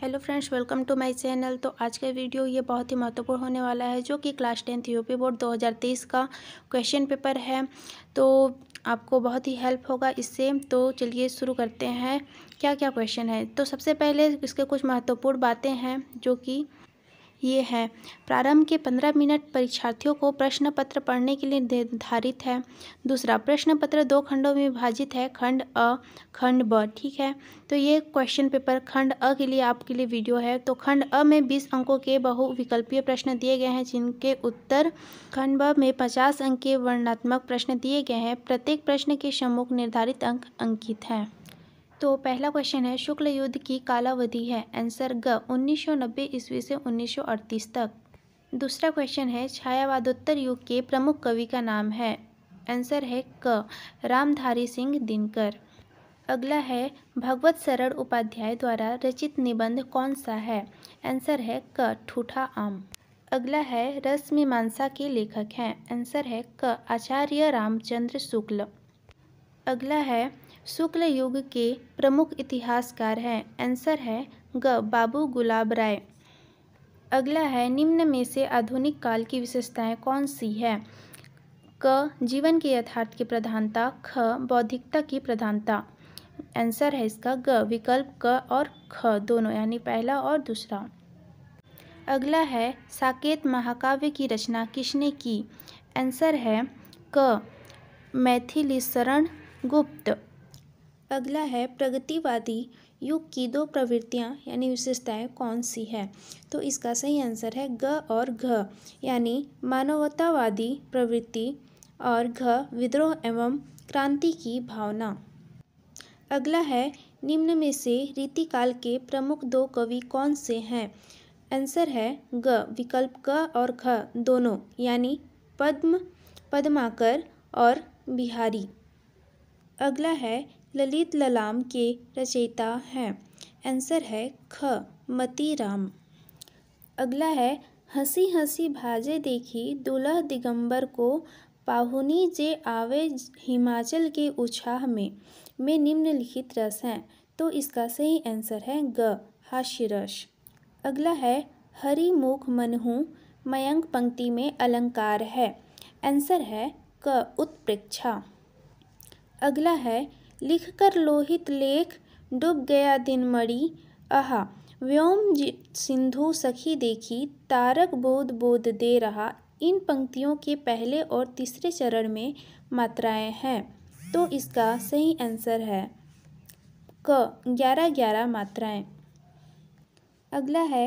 hello friends welcome to my channel तो आज का वीडियो ये बहुत ही महत्वपूर्ण होने वाला है जो कि क्लास टेंथ यूपी बोर्ड 2023 का क्वेश्चन पेपर है तो आपको बहुत ही हेल्प होगा इससे तो चलिए शुरू करते हैं क्या क्या क्वेश्चन है तो सबसे पहले इसके कुछ महत्वपूर्ण बातें हैं जो कि ये है प्रारंभ के पंद्रह मिनट परीक्षार्थियों को प्रश्न पत्र पढ़ने के लिए निर्धारित है दूसरा प्रश्न पत्र दो खंडों में विभाजित है खंड अ खंड ब ठीक है तो ये क्वेश्चन पेपर खंड अ के लिए आपके लिए वीडियो है तो खंड अ में बीस अंकों के बहुविकल्पीय प्रश्न दिए गए हैं जिनके उत्तर खंड ब में पचास अंक के वर्णात्मक प्रश्न दिए गए हैं प्रत्येक प्रश्न के सम्मुख निर्धारित अंक अंकित हैं तो पहला क्वेश्चन है शुक्ल युद्ध की कालावधि है आंसर ग 1990 ईस्वी से 1938 तक दूसरा क्वेश्चन है छायावादोत्तर युग के प्रमुख कवि का नाम है आंसर है क रामधारी सिंह दिनकर अगला है भगवत सरण उपाध्याय द्वारा रचित निबंध कौन सा है आंसर है क ठूठा आम अगला है रस मीमांसा के लेखक हैं आंसर है क आचार्य रामचंद्र शुक्ल अगला है शुक्ल युग के प्रमुख इतिहासकार हैं आंसर है ग बाबू गुलाब राय अगला है निम्न में से आधुनिक काल की विशेषताएं कौन सी है क जीवन के यथार्थ की प्रधानता ख बौद्धिकता की प्रधानता आंसर है इसका ग विकल्प क और ख दोनों यानी पहला और दूसरा अगला है साकेत महाकाव्य की रचना किसने की आंसर है क मैथिली शरण गुप्त अगला है प्रगतिवादी युग की दो प्रवृत्तियाँ यानी विशेषताएँ कौन सी है तो इसका सही आंसर है ग और घ यानी मानवतावादी प्रवृत्ति और घ विद्रोह एवं क्रांति की भावना अगला है निम्न में से रीतिकाल के प्रमुख दो कवि कौन से हैं आंसर है ग विकल्प ग और घ दोनों यानी पद्म पद्माकर और बिहारी अगला है ललित ललाम के रचयिता हैं आंसर है ख मती राम अगला है हंसी हंसी भाजे देखी दुल्ह दिगंबर को पाहुनी जे आवे हिमाचल के उछाह में में निम्नलिखित रस हैं तो इसका सही आंसर है ग हास्य रस अगला है हरी मुख मनहू मयंक पंक्ति में अलंकार है आंसर है क उत्प्रेक्षा अगला है लिख कर लोहित लेख डूब गया दिन मड़ी आहा व्योम सिंधु सखी देखी तारक बोध बोध दे रहा इन पंक्तियों के पहले और तीसरे चरण में मात्राएं हैं तो इसका सही आंसर है क ग्यारह ग्यारह मात्राएं अगला है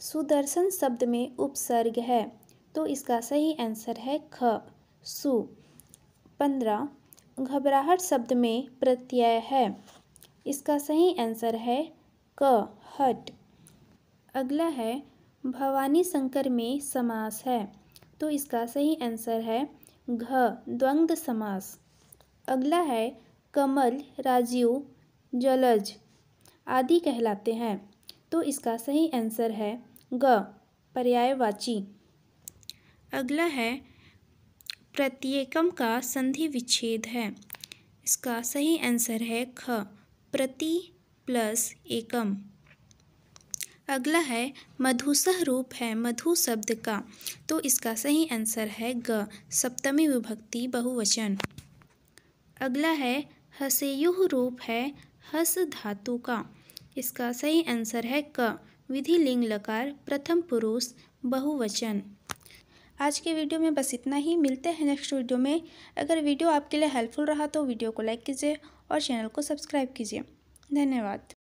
सुदर्शन शब्द में उपसर्ग है तो इसका सही आंसर है ख सु पंद्रह घबराहट शब्द में प्रत्यय है इसका सही आंसर है क हट अगला है भवानी शंकर में समास है तो इसका सही आंसर है घ द्वंद समास अगला है कमल राजीव जलज आदि कहलाते हैं तो इसका सही आंसर है ग पर्यायवाची अगला है प्रत्येकम का संधि विच्छेद है इसका सही आंसर है ख प्रति प्लस एकम अगला है मधुसह रूप है मधु शब्द का तो इसका सही आंसर है ग सप्तमी विभक्ति बहुवचन अगला है हसेयुह रूप है हस धातु का इसका सही आंसर है क विधि लिंग लकार प्रथम पुरुष बहुवचन आज के वीडियो में बस इतना ही मिलते हैं नेक्स्ट वीडियो में अगर वीडियो आपके लिए हेल्पफुल रहा तो वीडियो को लाइक कीजिए और चैनल को सब्सक्राइब कीजिए धन्यवाद